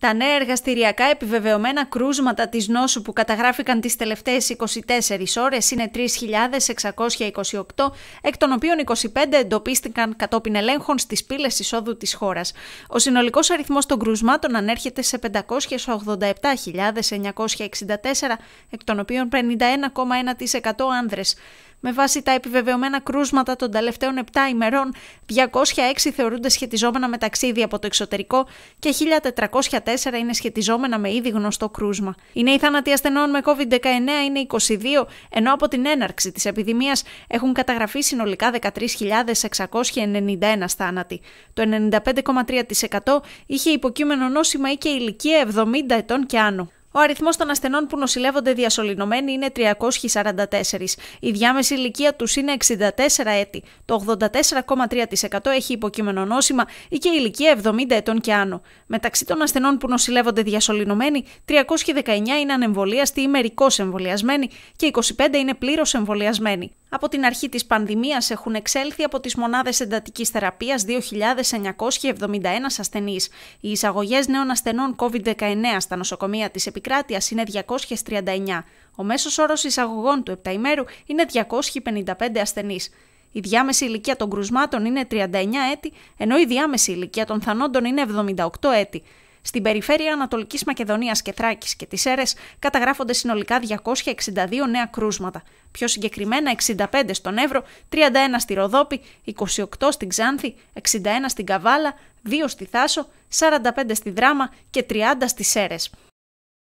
Τα νέα εργαστηριακά επιβεβαιωμένα κρούσματα της νόσου που καταγράφηκαν τις τελευταίες 24 ώρες είναι 3.628, εκ των οποίων 25 εντοπίστηκαν κατόπιν ελέγχων στις πύλες εισόδου της χώρας. Ο συνολικός αριθμός των κρούσματων ανέρχεται σε 587.964, εκ των οποίων 51,1% άνδρες. Με βάση τα επιβεβαιωμένα κρούσματα των τελευταίων 7 ημερών, 206 θεωρούνται σχετιζόμενα με ταξίδι από το εξωτερικό και 1.404 είναι σχετιζόμενα με ήδη γνωστό κρούσμα. Οι νέοι θάνατοι ασθενών με COVID-19 είναι 22, ενώ από την έναρξη της επιδημίας έχουν καταγραφεί συνολικά 13.691 θάνατοι. Το 95,3% είχε υποκείμενο νόσημα ή και ηλικία 70 ετών και άνω. Ο αριθμός των ασθενών που νοσηλεύονται διασωληνωμένοι είναι 344. Η διάμεση ηλικία τους είναι 64 έτη. Το 84,3% έχει υποκείμενο νόσημα ή και ηλικία 70 ετών και άνω. Μεταξύ των ασθενών που νοσηλεύονται διασωληνωμένοι, 319 είναι ανεμβολίαστοι ή μερικώς εμβολιασμένοι και 25 είναι πλήρως εμβολιασμένοι. Από την αρχή της πανδημίας έχουν εξέλθει από τις μονάδες εντατικής θεραπείας 2.971 ασθενείς. Οι εισαγωγές νέων ασθενών COVID-19 στα νοσοκομεία της επικράτειας είναι 239. Ο μέσος όρος εισαγωγών του επταημέρου είναι 255 ασθενείς. Η διάμεση ηλικία των κρουσμάτων είναι 39 έτη, ενώ η διάμεση ηλικία των θανόντων είναι 78 έτη. Στην περιφέρεια Ανατολικής Μακεδονίας και Θράκης και της Έρες καταγράφονται συνολικά 262 νέα κρούσματα. Πιο συγκεκριμένα 65 στον Εύρο, 31 στη Ροδόπη, 28 στην Ξάνθη, 61 στην Καβάλα, 2 στη Θάσο, 45 στη Δράμα και 30 στις Έρες.